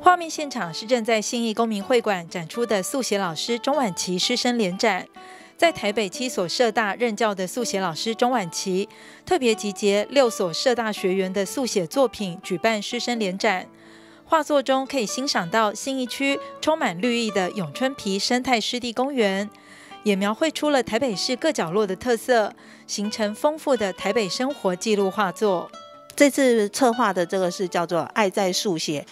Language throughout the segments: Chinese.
画面现场是正在信义公民会馆展出的速写老师钟婉琪师生联展，在台北七所社大任教的速写老师钟婉琪，特别集结六所社大学员的速写作品，举办师生联展。画作中可以欣赏到信义区充满绿意的永春皮生态湿地公园，也描绘出了台北市各角落的特色，形成丰富的台北生活记录画作。这次策划的这个是叫做“爱在速写”。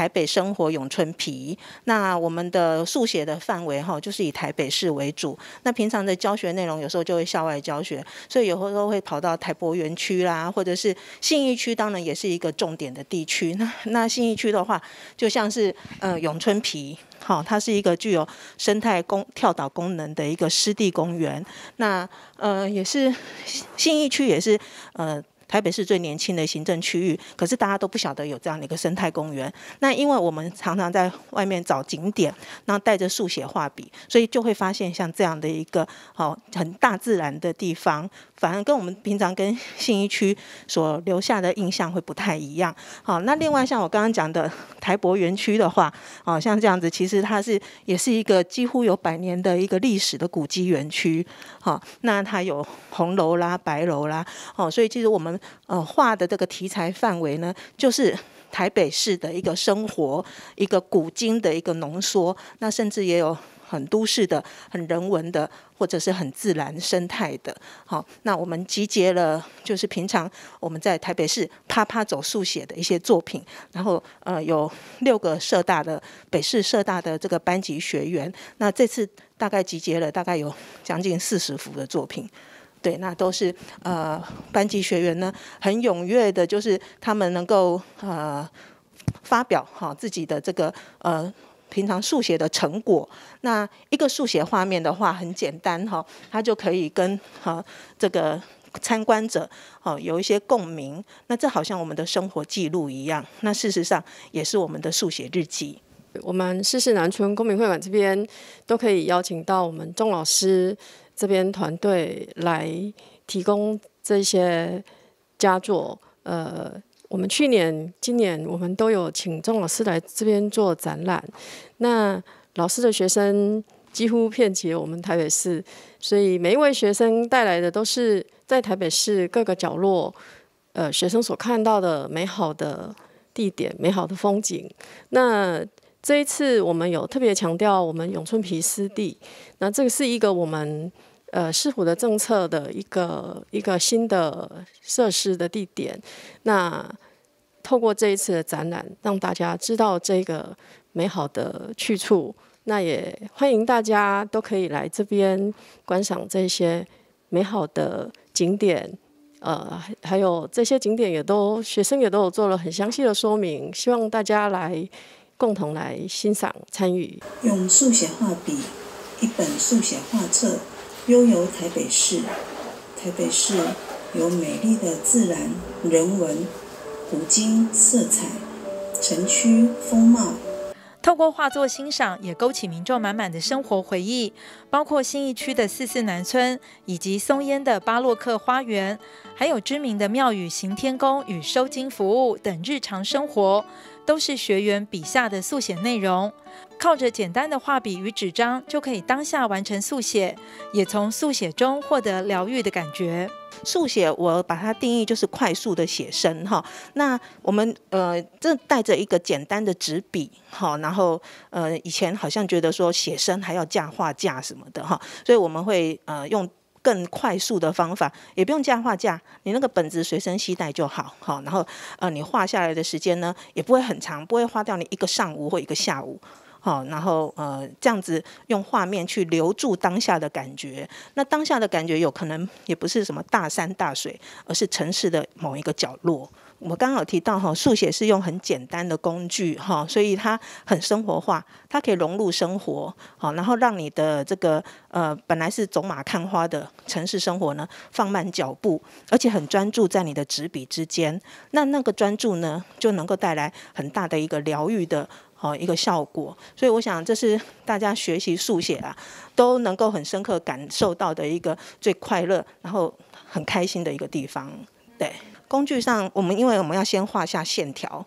台北生活永春皮，那我们的速写的范围哈，就是以台北市为主。那平常的教学内容有时候就会校外教学，所以有时候会跑到台博园区啦，或者是信义区，当然也是一个重点的地区。那那信义区的话，就像是呃永春皮，好，它是一个具有生态功跳岛功能的一个湿地公园。那呃也是信义区也是呃。台北市最年轻的行政区域，可是大家都不晓得有这样的一个生态公园。那因为我们常常在外面找景点，然后带着速写画笔，所以就会发现像这样的一个好很大自然的地方，反而跟我们平常跟信义区所留下的印象会不太一样。好，那另外像我刚刚讲的台博园区的话，哦像这样子，其实它是也是一个几乎有百年的一个历史的古迹园区。好，那它有红楼啦、白楼啦，哦，所以其实我们。呃，画的这个题材范围呢，就是台北市的一个生活，一个古今的一个浓缩。那甚至也有很都市的、很人文的，或者是很自然生态的。好，那我们集结了，就是平常我们在台北市啪啪走速写的一些作品。然后，呃，有六个社大的北市社大的这个班级学员。那这次大概集结了大概有将近四十幅的作品。对，那都是呃班级学员呢，很踊跃的，就是他们能够呃发表哈自己的这个呃平常速写的成果。那一个速写画面的话很简单哈，它就可以跟哈这个参观者哦有一些共鸣。那这好像我们的生活记录一样，那事实上也是我们的速写日记。我们世事南村公民会馆这边都可以邀请到我们钟老师这边团队来提供这些佳作。呃，我们去年、今年我们都有请钟老师来这边做展览。那老师的学生几乎遍及我们台北市，所以每一位学生带来的都是在台北市各个角落，呃，学生所看到的美好的地点、美好的风景。那这一次我们有特别强调我们永春皮湿地，那这个是一个我们呃市府的政策的一个一个新的设施的地点。那透过这一次的展览，让大家知道这个美好的去处，那也欢迎大家都可以来这边观赏这些美好的景点。呃，还有这些景点也都学生也都有做了很详细的说明，希望大家来。共同来欣赏、参与。用速写画笔，一本速写画册，悠游台北市。台北市有美丽的自然、人文、古今色彩、城区风貌。透过画作欣赏，也勾起民众满满的生活回忆，包括新义区的四四南村，以及松烟的巴洛克花园，还有知名的庙宇行天宫与收金服务等日常生活，都是学员笔下的速写内容。靠着简单的画笔与纸张就可以当下完成速写，也从速写中获得疗愈的感觉。速写我把它定义就是快速的写生哈。那我们呃，这带着一个简单的纸笔哈，然后呃，以前好像觉得说写生还要架画架什么的哈，所以我们会呃用更快速的方法，也不用架画架，你那个本子随身携带就好哈。然后呃，你画下来的时间呢，也不会很长，不会花掉你一个上午或一个下午。好，然后呃，这样子用画面去留住当下的感觉。那当下的感觉有可能也不是什么大山大水，而是城市的某一个角落。我刚好提到哈，速写是用很简单的工具哈，所以它很生活化，它可以融入生活，好，然后让你的这个呃，本来是走马看花的城市生活呢，放慢脚步，而且很专注在你的纸笔之间。那那个专注呢，就能够带来很大的一个疗愈的哦一个效果。所以我想，这是大家学习速写啊，都能够很深刻感受到的一个最快乐，然后很开心的一个地方，对。工具上，我们因为我们要先画下线条，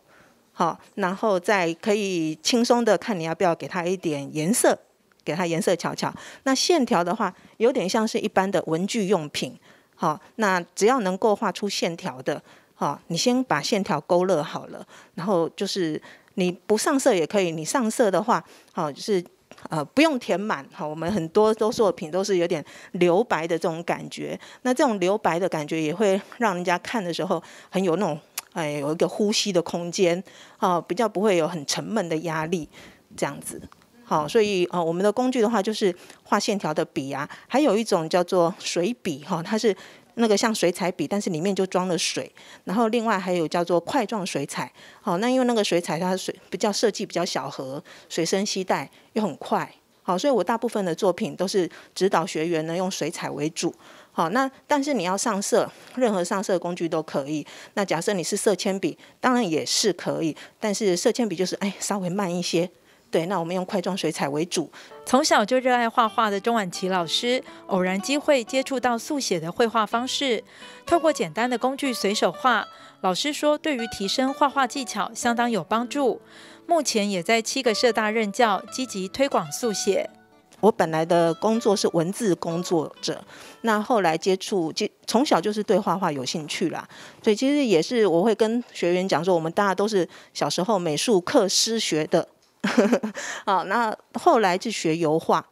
好，然后再可以轻松的看你要不要给它一点颜色，给它颜色瞧瞧。那线条的话，有点像是一般的文具用品，好，那只要能够画出线条的，好，你先把线条勾勒好了，然后就是你不上色也可以，你上色的话，好，就是。呃，不用填满哈，我们很多都作品都是有点留白的这种感觉。那这种留白的感觉也会让人家看的时候很有那种哎，有一个呼吸的空间啊，比较不会有很沉闷的压力这样子。好，所以呃，我们的工具的话就是画线条的笔啊，还有一种叫做水笔哈，它是。那个像水彩笔，但是里面就装了水。然后另外还有叫做块状水彩，好，那因为那个水彩它水比较设计比较小盒，随身携带又很快，好，所以我大部分的作品都是指导学员呢用水彩为主，好，那但是你要上色，任何上色工具都可以。那假设你是色铅笔，当然也是可以，但是色铅笔就是哎稍微慢一些。对，那我们用块状水彩为主。从小就热爱画画的钟婉琪老师，偶然机会接触到速写的绘画方式，透过简单的工具随手画。老师说，对于提升画画技巧相当有帮助。目前也在七个社大任教，积极推广速写。我本来的工作是文字工作者，那后来接触就从小就是对画画有兴趣啦。所以其实也是我会跟学员讲说，我们大家都是小时候美术课师学的。好，那后来是学油画。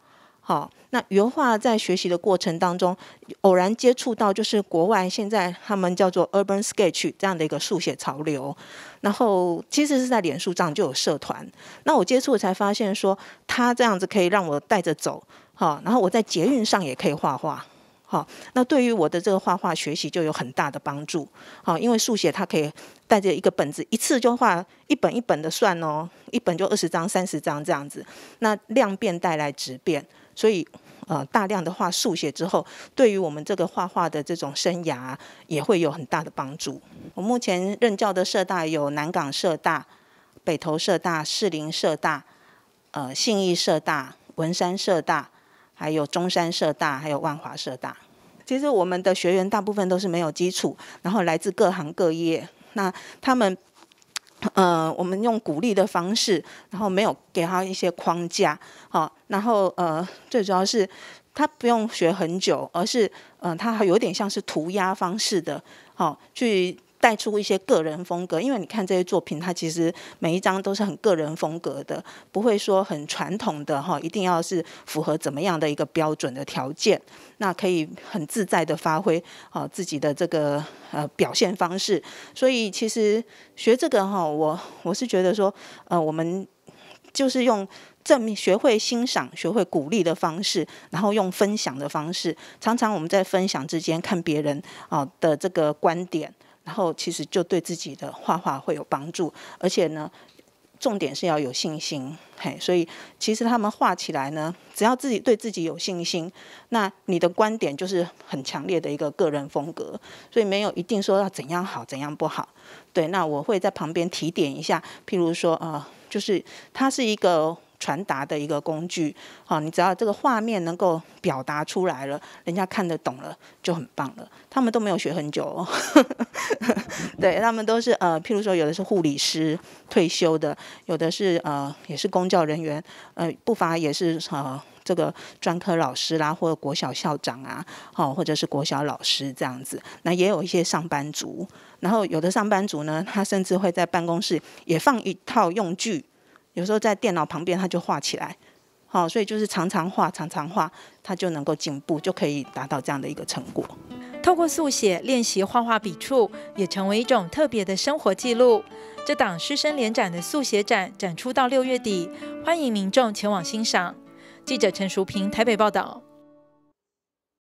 好，那油画在学习的过程当中，偶然接触到就是国外现在他们叫做 Urban Sketch 这样的一个速写潮流。然后其实是在脸书上就有社团，那我接触才发现说，他这样子可以让我带着走。好，然后我在捷运上也可以画画。好，那对于我的这个画画学习就有很大的帮助。好，因为速写它可以带着一个本子，一次就画一本一本的算哦，一本就二十张、三十张这样子。那量变带来质变，所以呃大量的画速写之后，对于我们这个画画的这种生涯也会有很大的帮助。我目前任教的社大有南港社大、北投社大、士林社大、呃信义社大、文山社大。还有中山社大，还有万华社大。其实我们的学员大部分都是没有基础，然后来自各行各业。那他们，呃，我们用鼓励的方式，然后没有给他一些框架，好，然后呃，最主要是他不用学很久，而是，嗯，他有点像是涂鸦方式的，好，去。带出一些个人风格，因为你看这些作品，它其实每一张都是很个人风格的，不会说很传统的哈，一定要是符合怎么样的一个标准的条件。那可以很自在的发挥啊自己的这个呃表现方式。所以其实学这个哈，我我是觉得说，呃，我们就是用正面学会欣赏、学会鼓励的方式，然后用分享的方式，常常我们在分享之间看别人啊的这个观点。然后其实就对自己的画画会有帮助，而且呢，重点是要有信心。嘿，所以其实他们画起来呢，只要自己对自己有信心，那你的观点就是很强烈的一个个人风格，所以没有一定说要怎样好怎样不好。对，那我会在旁边提点一下，譬如说啊，就是他是一个。传达的一个工具，好，你只要这个画面能够表达出来了，人家看得懂了就很棒了。他们都没有学很久，哦，对他们都是呃，譬如说有的是护理师退休的，有的是呃也是公教人员，呃不乏也是呃这个专科老师啦，或者国小校长啊，好，或者是国小老师这样子。那也有一些上班族，然后有的上班族呢，他甚至会在办公室也放一套用具。有时候在电脑旁边，他就画起来，好，所以就是常常画，常常画，他就能够进步，就可以达到这样的一个成果。透过速写练习画画笔触，也成为一种特别的生活记录。这档师生联展的速写展展出到六月底，欢迎民众前往欣赏。记者陈淑平台北报道。